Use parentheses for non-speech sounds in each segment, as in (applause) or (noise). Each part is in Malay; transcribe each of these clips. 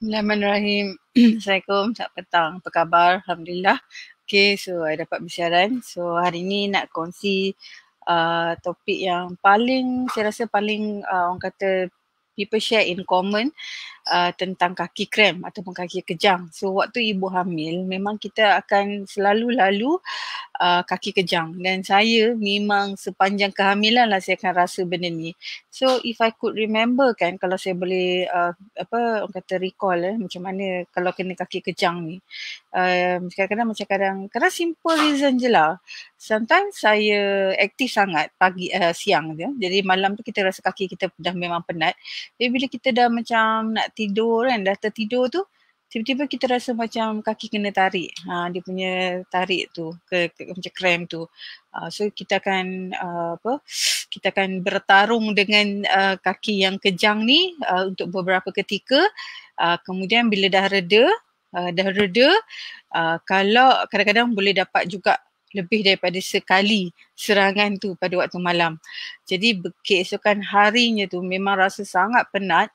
Bismillahirrahmanirrahim. (clears throat) Assalamualaikum. Selamat petang. Apa khabar? Alhamdulillah. Okay, so saya dapat bersiaran. So hari ni nak kongsi uh, topik yang paling, saya rasa paling uh, orang kata people share in common Uh, tentang kaki krem ataupun kaki kejang. So waktu ibu hamil memang kita akan selalu lalu uh, kaki kejang dan saya memang sepanjang kehamilan lah saya akan rasa benda ni. So if I could remember kan kalau saya boleh uh, apa orang kata recall eh macam mana kalau kena kaki kejang ni. Uh, kadang-kadang macam kadang kadang simple reason je lah. Sometimes saya aktif sangat pagi uh, siang je. Jadi malam tu kita rasa kaki kita dah memang penat. Jadi bila kita dah macam nak tidur kan dah tertidur tu tiba-tiba kita rasa macam kaki kena tarik ha dia punya tarik tu ke, ke macam krem tu uh, so kita akan uh, apa kita akan bertarung dengan uh, kaki yang kejang ni uh, untuk beberapa ketika uh, kemudian bila dah reda uh, dah reda uh, kalau kadang-kadang boleh dapat juga lebih daripada sekali serangan tu pada waktu malam. Jadi keesokan harinya tu memang rasa sangat penat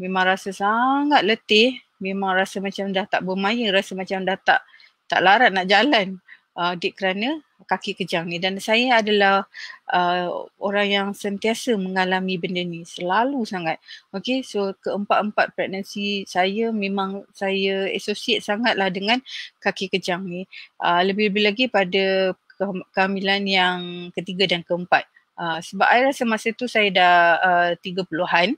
memang rasa sangat letih memang rasa macam dah tak bermaya rasa macam dah tak tak larat nak jalan uh, ah, dik kerana kaki kejang ni dan saya adalah uh, orang yang sentiasa mengalami benda ni selalu sangat Okay, so keempat-empat pregnancy saya memang saya associate sangatlah dengan kaki kejang ni uh, lebih-lebih lagi pada kehamilan yang ketiga dan keempat Ah, sebab saya rasa masa tu saya dah ah, tiga uh, puluhan.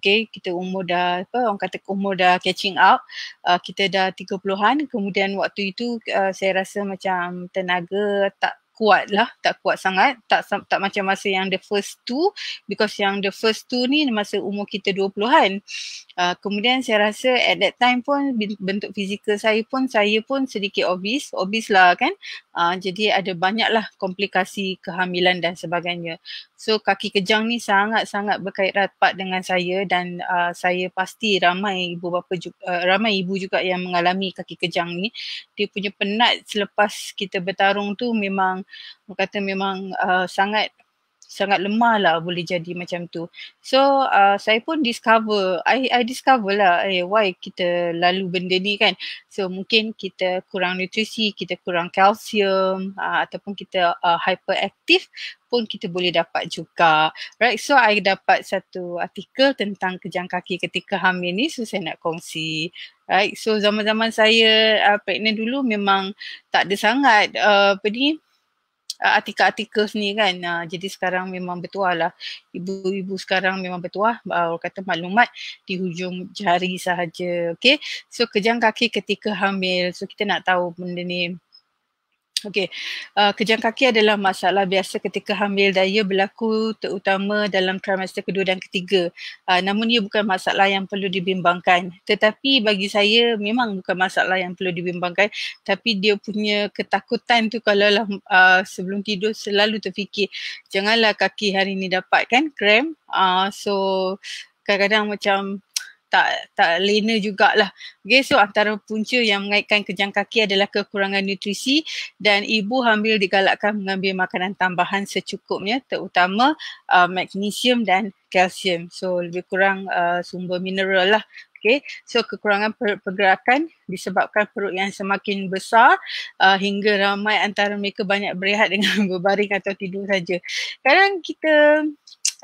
Okay, kita umur dah, apa orang kata umur dah catching up. Uh, kita dah tiga puluhan. Kemudian waktu itu uh, saya rasa macam tenaga tak kuat lah, tak kuat sangat. Tak tak macam masa yang the first two because yang the first two ni masa umur kita 20-an. Uh, ah, kemudian saya rasa at that time pun bentuk fizikal saya pun, saya pun sedikit obese. Obese lah kan. Uh, jadi ada banyaklah komplikasi kehamilan dan sebagainya. So kaki kejang ni sangat-sangat berkait rapat dengan saya dan uh, saya pasti ramai ibu bapa juga, uh, ramai ibu juga yang mengalami kaki kejang ni. Dia punya penat selepas kita bertarung tu memang, kata memang uh, sangat sangat lemah lah boleh jadi macam tu. So uh, saya pun discover, I, I discover lah eh, why kita lalu benda ni kan. So mungkin kita kurang nutrisi, kita kurang kalsium uh, ataupun kita uh, hyperactive pun kita boleh dapat juga. Right, so I dapat satu artikel tentang kejang kaki ketika hamil ni so saya nak kongsi. Right, so zaman-zaman saya uh, pregnant dulu memang tak ada sangat uh, apa ni Uh, artikel-artikel ni kan uh, jadi sekarang memang bertuah lah ibu-ibu sekarang memang bertuah uh, orang kata maklumat di hujung jari sahaja okay so kejang kaki ketika hamil so kita nak tahu benda ni Okey, uh, kejang kaki adalah masalah biasa ketika hamil dan ia berlaku terutama dalam trimester kedua dan ketiga. Uh, namun ia bukan masalah yang perlu dibimbangkan. Tetapi bagi saya memang bukan masalah yang perlu dibimbangkan tapi dia punya ketakutan tu kalau lah, uh, sebelum tidur selalu terfikir janganlah kaki hari ini dapatkan krem. Uh, so kadang-kadang macam tak tak lena jugalah. Okay, so antara punca yang mengaitkan kejang kaki adalah kekurangan nutrisi dan ibu hamil digalakkan mengambil makanan tambahan secukupnya terutama uh, magnesium dan kalsium. So lebih kurang uh, sumber mineral lah. Okay. So kekurangan per- pergerakan disebabkan perut yang semakin besar uh, hingga ramai antara mereka banyak berehat dengan (laughs) berbaring atau tidur saja. Kadang kita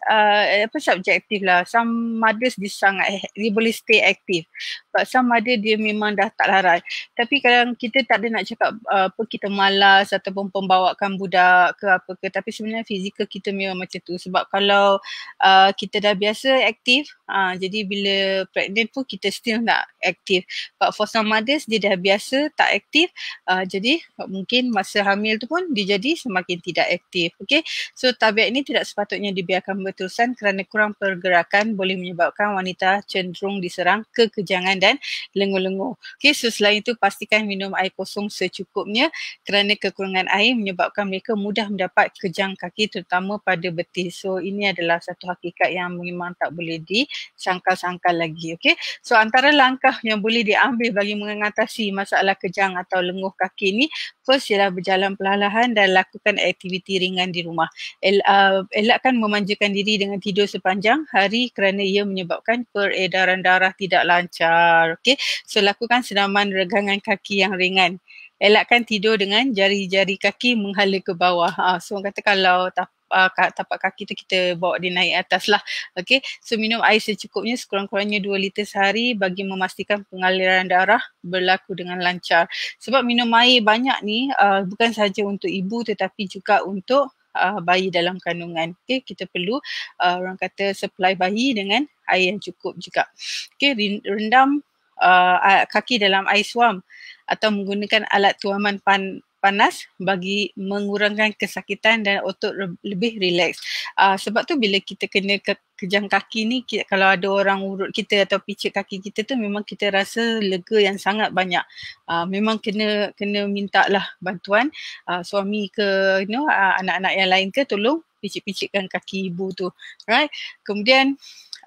uh, apa subjektif lah. Some mothers dia sangat, dia boleh stay active. But some mother dia memang dah tak larat. Tapi kadang kita tak ada nak cakap uh, apa kita malas ataupun pembawakan budak ke apa ke. Tapi sebenarnya fizikal kita memang macam tu. Sebab kalau uh, kita dah biasa aktif, uh, jadi bila pregnant pun kita still nak aktif. But for some mothers dia dah biasa tak aktif. Uh, jadi mungkin masa hamil tu pun dia jadi semakin tidak aktif. Okay. So tabiat ni tidak sepatutnya dibiarkan berterusan kerana kurang pergerakan boleh menyebabkan wanita cenderung diserang kekejangan dan lenguh-lenguh. Okey, so selain itu pastikan minum air kosong secukupnya kerana kekurangan air menyebabkan mereka mudah mendapat kejang kaki terutama pada betis. So ini adalah satu hakikat yang memang tak boleh disangkal sangka lagi. Okey, so antara langkah yang boleh diambil bagi mengatasi masalah kejang atau lenguh kaki ini, first ialah berjalan perlahan-lahan dan lakukan aktiviti ringan di rumah. El, uh, elakkan memanjakan diri diri dengan tidur sepanjang hari kerana ia menyebabkan peredaran darah tidak lancar. Okey. So lakukan senaman regangan kaki yang ringan. Elakkan tidur dengan jari-jari kaki menghala ke bawah. Ha, so orang kata kalau tak Uh, ah, tapak kaki tu kita bawa dia naik atas lah. Okay. So minum air secukupnya sekurang-kurangnya 2 liter sehari bagi memastikan pengaliran darah berlaku dengan lancar. Sebab minum air banyak ni uh, bukan saja untuk ibu tetapi juga untuk uh, bayi dalam kandungan. Okay, kita perlu uh, orang kata supply bayi dengan air yang cukup juga. Okay, rendam uh, kaki dalam air suam atau menggunakan alat tuaman pan panas bagi mengurangkan kesakitan dan otot lebih relax. Uh, sebab tu bila kita kena ke- kejang kaki ni kita, kalau ada orang urut kita atau picit kaki kita tu memang kita rasa lega yang sangat banyak. Uh, memang kena kena minta lah bantuan uh, suami ke you know, uh, anak-anak yang lain ke tolong picit-picitkan kaki ibu tu. Right? Kemudian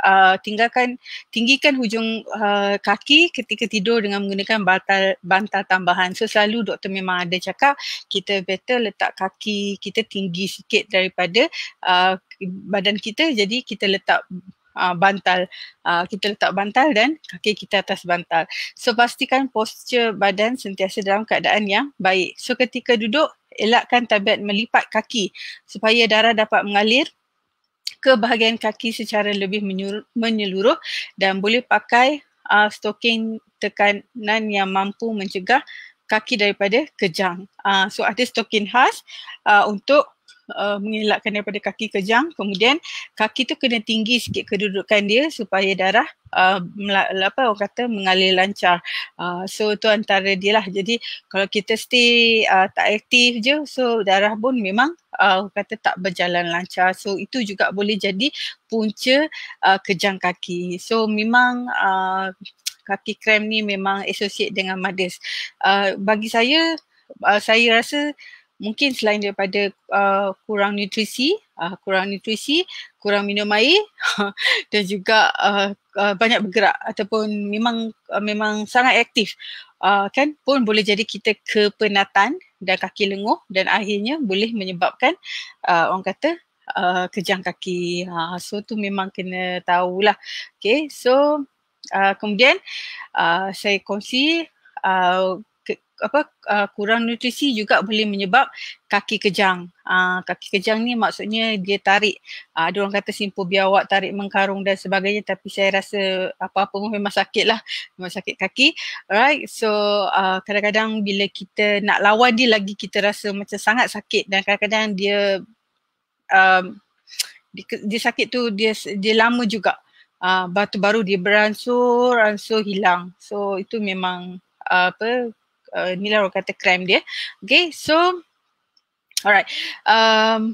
Uh, tinggalkan tinggikan hujung uh, kaki ketika tidur dengan menggunakan bantal bantal tambahan. So selalu doktor memang ada cakap kita better letak kaki kita tinggi sikit daripada uh, badan kita jadi kita letak Uh, bantal uh, kita letak bantal dan kaki kita atas bantal so pastikan posture badan sentiasa dalam keadaan yang baik so ketika duduk elakkan tabiat melipat kaki supaya darah dapat mengalir ke bahagian kaki secara lebih menyeluruh dan boleh pakai uh, stoking tekanan yang mampu mencegah kaki daripada kejang. Uh, so ada stoking khas uh, untuk uh, mengelakkan daripada kaki kejang kemudian kaki tu kena tinggi sikit kedudukan dia supaya darah uh, apa orang kata mengalir lancar uh, so tu antara dia lah jadi kalau kita stay uh, tak aktif je so darah pun memang uh, kata tak berjalan lancar so itu juga boleh jadi punca uh, kejang kaki so memang uh, kaki krem ni memang associate dengan madis uh, bagi saya uh, saya rasa mungkin selain daripada uh, kurang nutrisi, uh, kurang nutrisi, kurang minum air (laughs) dan juga uh, uh, banyak bergerak ataupun memang uh, memang sangat aktif uh, kan pun boleh jadi kita kepenatan dan kaki lenguh dan akhirnya boleh menyebabkan uh, orang kata uh, kejang kaki. Uh, so tu memang kena tahulah. Okay so uh, kemudian uh, saya kongsi uh, apa uh, kurang nutrisi juga boleh menyebab kaki kejang. Uh, kaki kejang ni maksudnya dia tarik uh, ada orang kata simpul biawak tarik mengkarung dan sebagainya tapi saya rasa apa-apa pun memang sakit lah. Memang sakit kaki. Alright so uh, kadang-kadang bila kita nak lawan dia lagi kita rasa macam sangat sakit dan kadang-kadang dia um, dia, dia sakit tu dia dia lama juga. Uh, baru baru dia beransur ansur hilang. So itu memang uh, apa uh, ni lah orang kata crime dia. Okay, so alright. Um,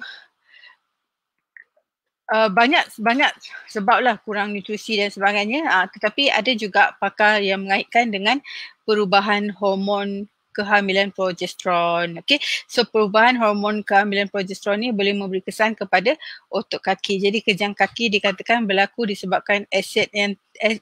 uh, banyak banyak sebab lah kurang nutrisi dan sebagainya. Uh, tetapi ada juga pakar yang mengaitkan dengan perubahan hormon kehamilan progesteron. Okey. So perubahan hormon kehamilan progesteron ni boleh memberi kesan kepada otot kaki. Jadi kejang kaki dikatakan berlaku disebabkan asid yang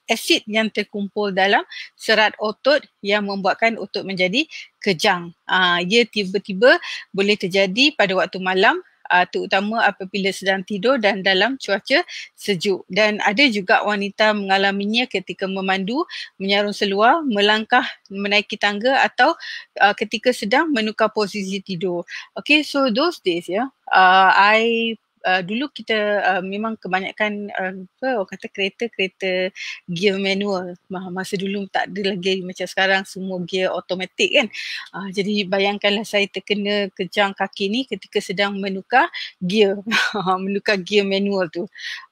asid yang terkumpul dalam serat otot yang membuatkan otot menjadi kejang. Ah ia tiba-tiba boleh terjadi pada waktu malam uh, terutama apabila sedang tidur dan dalam cuaca sejuk dan ada juga wanita mengalaminya ketika memandu menyarung seluar melangkah menaiki tangga atau uh, ketika sedang menukar posisi tidur okay so those days ya yeah, uh, I uh, dulu kita uh, memang kebanyakan uh, orang kata kereta-kereta gear manual masa dulu tak ada lagi macam sekarang semua gear automatic kan uh, jadi bayangkanlah saya terkena kejang kaki ni ketika sedang menukar gear (laughs) menukar gear manual tu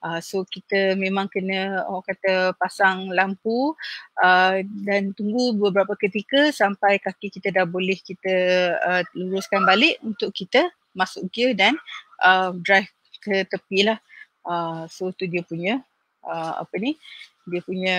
uh, so kita memang kena orang kata pasang lampu uh, dan tunggu beberapa ketika sampai kaki kita dah boleh kita uh, luruskan balik untuk kita masuk gear dan uh, drive ke tepi lah. Uh, so tu dia punya uh, apa ni dia punya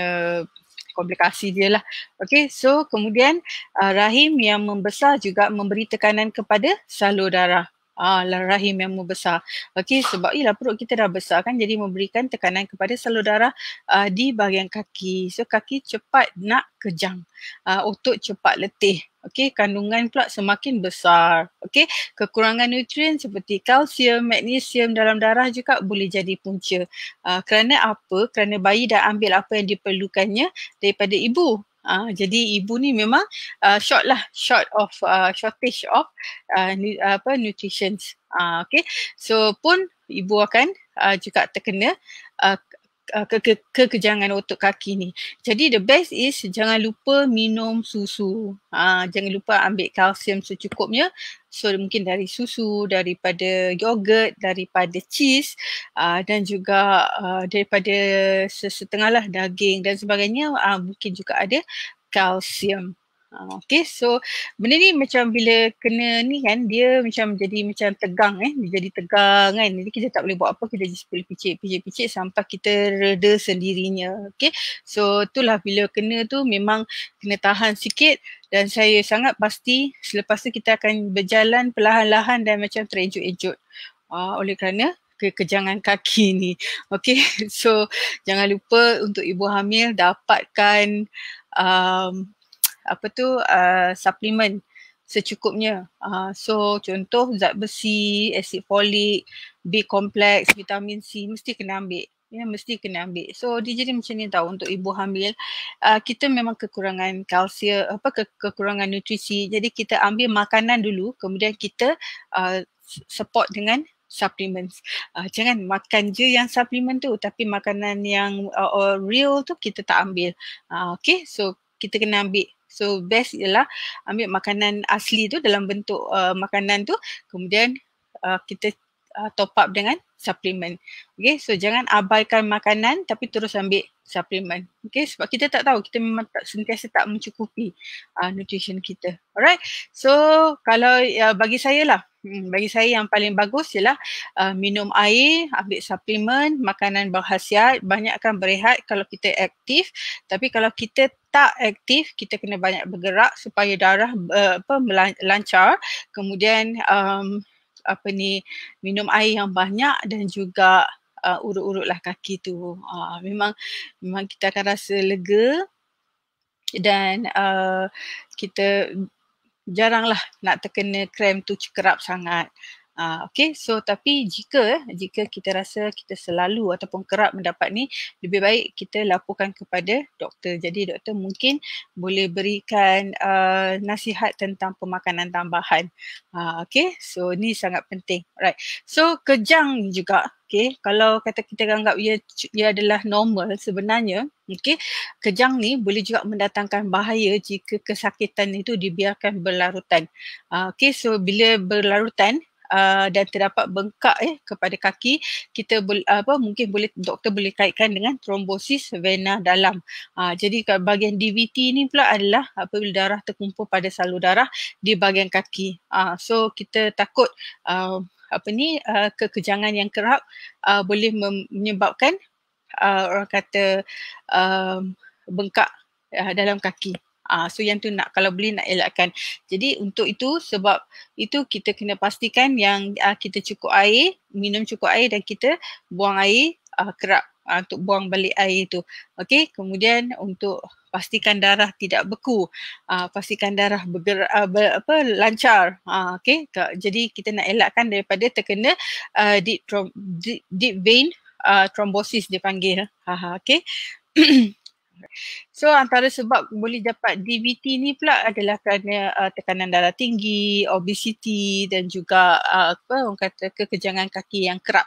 komplikasi dia lah. Okay so kemudian uh, rahim yang membesar juga memberi tekanan kepada salur darah. Ah, rahim yang membesar. Okey, sebab ialah perut kita dah besar kan jadi memberikan tekanan kepada salur darah uh, di bahagian kaki. So kaki cepat nak kejang. Uh, otot cepat letih. Okey, kandungan pula semakin besar. Okey, kekurangan nutrien seperti kalsium, magnesium dalam darah juga boleh jadi punca. Uh, kerana apa? Kerana bayi dah ambil apa yang diperlukannya daripada ibu. Uh, jadi ibu ni memang uh, short lah, short of uh, shortage of uh, apa nutrition. Uh, okay, so pun ibu akan uh, juga terkena uh, Uh, ke, ke, kekejangan otot kaki ni. Jadi the best is jangan lupa minum susu. Ha, jangan lupa ambil kalsium secukupnya. So mungkin dari susu, daripada yogurt, daripada cheese ha, dan juga ha, daripada sesetengah lah daging dan sebagainya ha, mungkin juga ada kalsium. Ah, okay so benda ni macam bila kena ni kan dia macam jadi macam tegang eh dia jadi tegang kan jadi kita tak boleh buat apa kita just boleh picit-picit sampai kita reda sendirinya okay so itulah bila kena tu memang kena tahan sikit dan saya sangat pasti selepas tu kita akan berjalan perlahan-lahan dan macam terejut-ejut uh, ah, oleh kerana kekejangan kaki (laughs) ni okay so jangan lupa untuk ibu hamil dapatkan um, apa tu uh, suplemen secukupnya. Uh, so contoh zat besi, asid folik, B kompleks, vitamin C mesti kena ambil. Ya, mesti kena ambil. So dia jadi macam ni tahu untuk ibu hamil, uh, kita memang kekurangan kalsium, apa ke- kekurangan nutrisi. Jadi kita ambil makanan dulu, kemudian kita uh, support dengan supplements. Uh, jangan makan je yang supplement tu tapi makanan yang uh, real tu kita tak ambil. Uh, okay, so kita kena ambil So best ialah ambil makanan asli tu dalam bentuk uh, makanan tu kemudian uh, kita uh, top up dengan suplemen. Okay so jangan abaikan makanan tapi terus ambil suplemen. Okay sebab kita tak tahu kita memang tak, sentiasa tak mencukupi uh, nutrition kita. Alright so kalau uh, bagi saya lah hmm, bagi saya yang paling bagus ialah uh, minum air, ambil suplemen, makanan berkhasiat, banyakkan berehat kalau kita aktif. Tapi kalau kita tak aktif kita kena banyak bergerak supaya darah uh, apa melancar kemudian um, apa ni minum air yang banyak dan juga uh, eh, urut-urutlah kaki tu uh, memang memang kita akan rasa lega dan uh, kita jaranglah nak terkena krem tu kerap sangat Uh, okay, so tapi jika eh, jika kita rasa kita selalu ataupun kerap mendapat ni, lebih baik kita laporkan kepada doktor. Jadi doktor mungkin boleh berikan uh, nasihat tentang pemakanan tambahan. Uh, okay, so ni sangat penting. Right, so kejang juga. Okay, kalau kata kita anggap ia, ia adalah normal sebenarnya, okay, kejang ni boleh juga mendatangkan bahaya jika kesakitan itu dibiarkan berlarutan. Uh, okay, so bila berlarutan, Uh, dan terdapat bengkak eh kepada kaki kita bol, apa mungkin boleh doktor boleh kaitkan dengan trombosis vena dalam. Uh, jadi bahagian DVT ni pula adalah apabila darah terkumpul pada salur darah di bahagian kaki. Uh, so kita takut uh, apa ni uh, kekejangan yang kerap uh, boleh menyebabkan uh, orang kata uh, bengkak uh, dalam kaki uh, so yang tu nak kalau beli nak elakkan. Jadi untuk itu sebab itu kita kena pastikan yang uh, kita cukup air, minum cukup air dan kita buang air uh, kerap uh, untuk buang balik air itu. Okey, kemudian untuk pastikan darah tidak beku, uh, pastikan darah bergerak uh, ber, apa lancar. Uh, Okey, jadi kita nak elakkan daripada terkena uh, deep, deep deep vein uh, thrombosis dipanggil. Ha uh, ha, okay. (clears throat) So antara sebab boleh dapat DVT ni pula adalah kerana uh, tekanan darah tinggi, obesiti dan juga uh, apa orang kata kekejangan kaki yang kerap.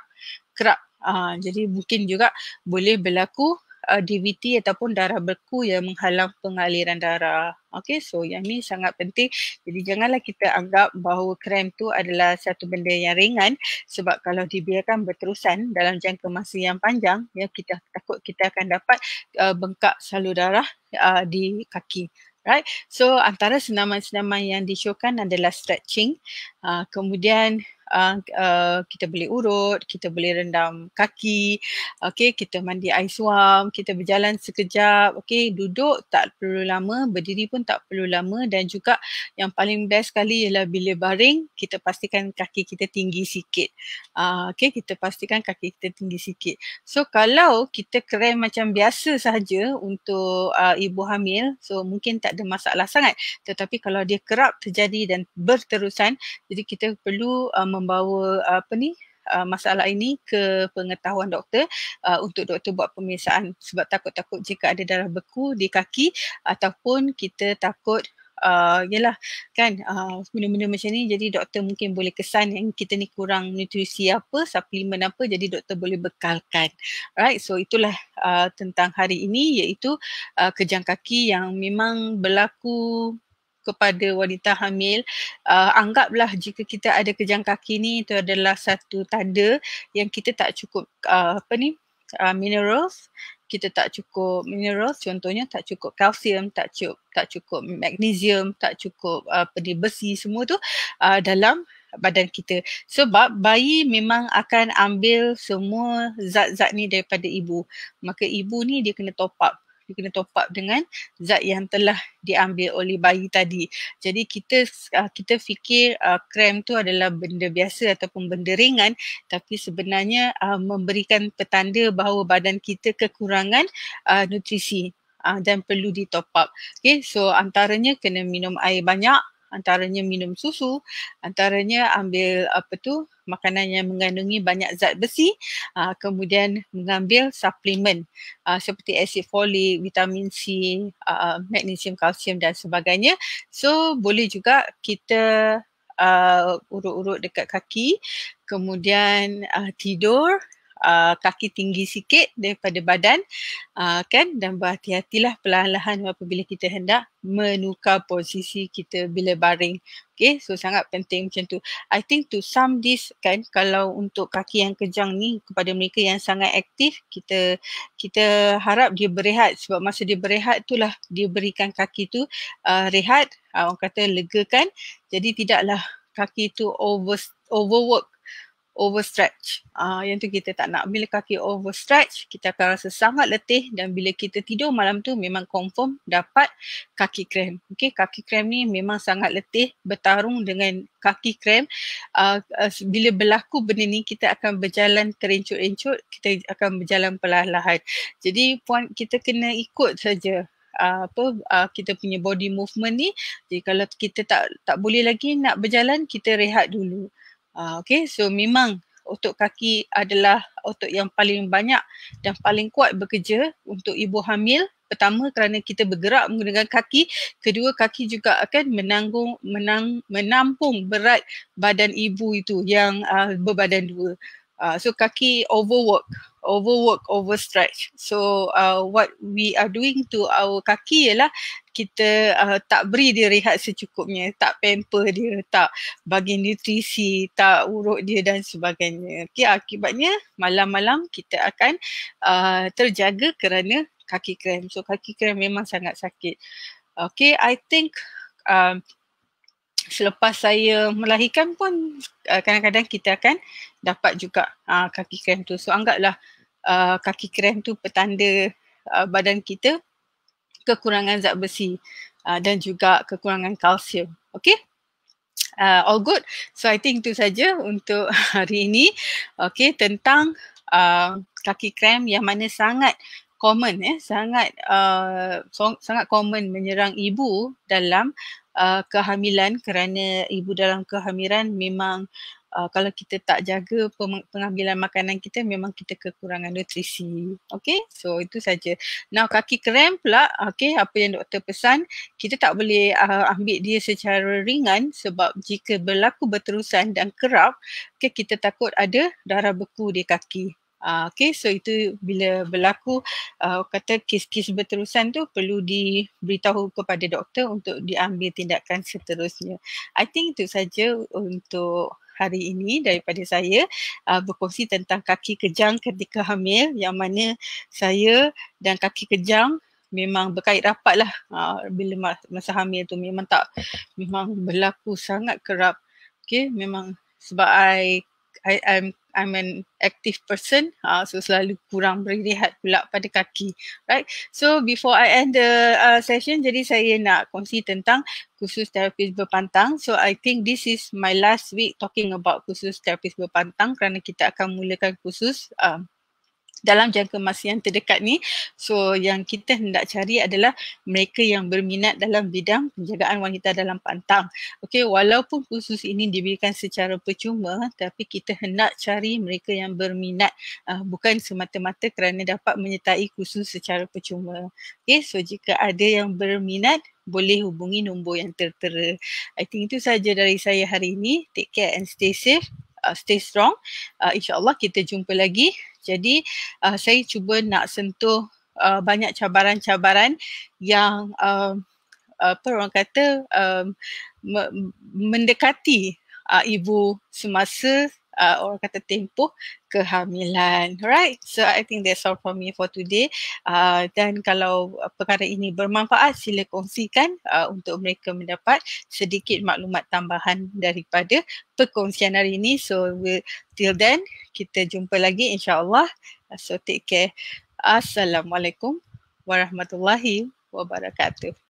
Kerap. Uh, jadi mungkin juga boleh berlaku uh, DVT ataupun darah beku yang menghalang pengaliran darah. Okay, so yang ni sangat penting. Jadi janganlah kita anggap bahawa krem tu adalah satu benda yang ringan sebab kalau dibiarkan berterusan dalam jangka masa yang panjang, ya kita takut kita akan dapat uh, bengkak salur darah uh, di kaki. Right, so antara senaman-senaman yang disyorkan adalah stretching, uh, kemudian uh, kita boleh urut, kita boleh rendam kaki, okay, kita mandi air suam, kita berjalan sekejap, okay, duduk tak perlu lama, berdiri pun tak perlu lama dan juga yang paling best sekali ialah bila baring, kita pastikan kaki kita tinggi sikit. Uh, ah, okay, kita pastikan kaki kita tinggi sikit. So, kalau kita keren macam biasa saja untuk uh, ibu hamil, so mungkin tak ada masalah sangat. Tetapi kalau dia kerap terjadi dan berterusan, jadi kita perlu uh, mem- membawa apa ni uh, masalah ini ke pengetahuan doktor uh, untuk doktor buat pemeriksaan sebab takut-takut jika ada darah beku di kaki ataupun kita takut uh, yelah kan uh, benda-benda macam ni jadi doktor mungkin boleh kesan yang kita ni kurang nutrisi apa, suplemen apa jadi doktor boleh bekalkan. Right so itulah uh, tentang hari ini iaitu uh, kejang kaki yang memang berlaku kepada wanita hamil uh, anggaplah jika kita ada kejang kaki ni itu adalah satu tanda yang kita tak cukup uh, apa ni uh, minerals kita tak cukup minerals contohnya tak cukup kalsium tak cukup tak cukup magnesium tak cukup uh, apa besi semua tu uh, dalam badan kita sebab bayi memang akan ambil semua zat-zat ni daripada ibu maka ibu ni dia kena top up tapi kena top up dengan zat yang telah diambil oleh bayi tadi. Jadi kita uh, kita fikir uh, krem tu adalah benda biasa ataupun benda ringan tapi sebenarnya uh, memberikan petanda bahawa badan kita kekurangan uh, nutrisi. Uh, dan perlu ditop up. Okay, so antaranya kena minum air banyak, antaranya minum susu, antaranya ambil apa tu makanan yang mengandungi banyak zat besi, uh, kemudian mengambil suplemen uh, seperti asid folik, vitamin C, uh, magnesium, kalsium dan sebagainya. So boleh juga kita uh, urut-urut dekat kaki, kemudian uh, tidur Uh, kaki tinggi sikit daripada badan uh, kan dan berhati-hatilah perlahan-lahan apabila kita hendak menukar posisi kita bila baring okay so sangat penting macam tu I think to sum this kan kalau untuk kaki yang kejang ni kepada mereka yang sangat aktif kita kita harap dia berehat sebab masa dia berehat itulah dia berikan kaki tu uh, rehat uh, orang kata legakan jadi tidaklah kaki tu over overwork overstretch. Ah uh, yang tu kita tak nak. Bila kaki overstretch, kita akan rasa sangat letih dan bila kita tidur malam tu memang confirm dapat kaki krem. Okey, kaki krem ni memang sangat letih bertarung dengan kaki krem. Uh, uh, bila berlaku benda ni kita akan berjalan terencut-encut, kita akan berjalan perlahan-lahan. Jadi puan kita kena ikut saja ah, apa uh, kita punya body movement ni jadi kalau kita tak tak boleh lagi nak berjalan kita rehat dulu Ah, okay, so memang otot kaki adalah otot yang paling banyak dan paling kuat bekerja untuk ibu hamil pertama kerana kita bergerak menggunakan kaki kedua kaki juga akan menanggung menang menampung berat badan ibu itu yang uh, berbadan dua Uh, so kaki overwork, overwork, overstretch. So uh, what we are doing to our kaki ialah kita uh, tak beri dia rehat secukupnya, tak pamper dia, tak bagi nutrisi, tak urut dia dan sebagainya. Okay, akibatnya malam-malam kita akan uh, terjaga kerana kaki krem. So kaki krem memang sangat sakit. Okay, I think um, selepas saya melahirkan pun uh, kadang-kadang kita akan dapat juga uh, kaki krem tu. So anggaplah uh, kaki krem tu petanda uh, badan kita kekurangan zat besi uh, dan juga kekurangan kalsium. Okay? Uh, all good. So I think itu saja untuk (laughs) hari ini. Okay, tentang uh, kaki krem yang mana sangat common, eh, sangat uh, so, sangat common menyerang ibu dalam uh, kehamilan kerana ibu dalam kehamilan memang uh, kalau kita tak jaga pengambilan makanan kita memang kita kekurangan nutrisi. Okay, so itu saja. Now kaki krem pula, okay, apa yang doktor pesan, kita tak boleh uh, ambil dia secara ringan sebab jika berlaku berterusan dan kerap, okay, kita takut ada darah beku di kaki. Uh, okay, so itu bila berlaku uh, kata kes-kes berterusan tu perlu diberitahu kepada doktor untuk diambil tindakan seterusnya. I think itu saja untuk hari ini daripada saya uh, berkongsi tentang kaki kejang ketika hamil yang mana saya dan kaki kejang memang berkait rapat lah uh, bila masa hamil tu memang tak memang berlaku sangat kerap. Okay, memang sebab I, I am I'm an active person. Uh, so selalu kurang berehat pula pada kaki. Right. So before I end the uh, session, jadi saya nak kongsi tentang khusus terapis berpantang. So I think this is my last week talking about khusus terapis berpantang kerana kita akan mulakan khusus uh, dalam jangka masa yang terdekat ni so yang kita hendak cari adalah mereka yang berminat dalam bidang penjagaan wanita dalam pantang okey walaupun khusus ini diberikan secara percuma tapi kita hendak cari mereka yang berminat uh, bukan semata-mata kerana dapat menyertai khusus secara percuma okey so jika ada yang berminat boleh hubungi nombor yang tertera i think itu saja dari saya hari ini take care and stay safe uh, stay strong uh, ah, insyaallah kita jumpa lagi jadi uh, saya cuba nak sentuh uh, banyak cabaran-cabaran yang uh, apa orang kata uh, mendekati uh, ibu semasa uh, orang kata tempoh kehamilan. Right? So I think that's all for me for today. Uh, dan kalau uh, perkara ini bermanfaat sila kongsikan uh, untuk mereka mendapat sedikit maklumat tambahan daripada perkongsian hari ini. So we'll, till then kita jumpa lagi insyaAllah. Uh, so take care. Assalamualaikum warahmatullahi wabarakatuh.